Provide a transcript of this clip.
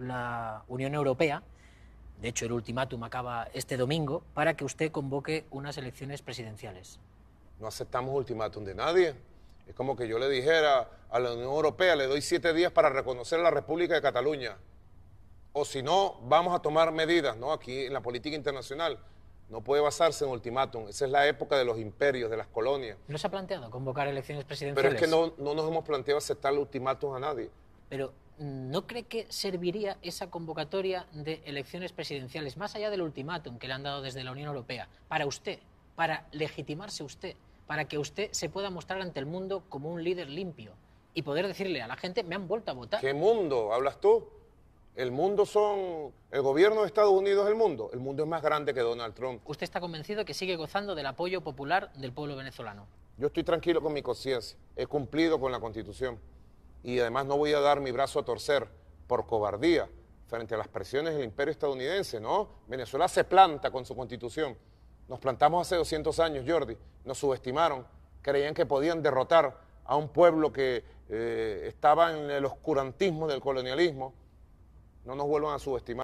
la Unión Europea, de hecho el ultimátum acaba este domingo, para que usted convoque unas elecciones presidenciales. No aceptamos ultimátum de nadie. Es como que yo le dijera a la Unión Europea, le doy siete días para reconocer a la República de Cataluña. O si no, vamos a tomar medidas, ¿no? Aquí en la política internacional no puede basarse en ultimátum. Esa es la época de los imperios, de las colonias. ¿No se ha planteado convocar elecciones presidenciales? Pero es que no, no nos hemos planteado aceptar el ultimátum a nadie. Pero ¿no cree que serviría esa convocatoria de elecciones presidenciales, más allá del ultimátum que le han dado desde la Unión Europea, para usted, para legitimarse usted, para que usted se pueda mostrar ante el mundo como un líder limpio y poder decirle a la gente, me han vuelto a votar? ¿Qué mundo hablas tú? El mundo son. El gobierno de Estados Unidos es el mundo. El mundo es más grande que Donald Trump. ¿Usted está convencido que sigue gozando del apoyo popular del pueblo venezolano? Yo estoy tranquilo con mi conciencia. He cumplido con la Constitución y además no voy a dar mi brazo a torcer por cobardía frente a las presiones del imperio estadounidense, ¿no? Venezuela se planta con su constitución. Nos plantamos hace 200 años, Jordi, nos subestimaron, creían que podían derrotar a un pueblo que eh, estaba en el oscurantismo del colonialismo. No nos vuelvan a subestimar.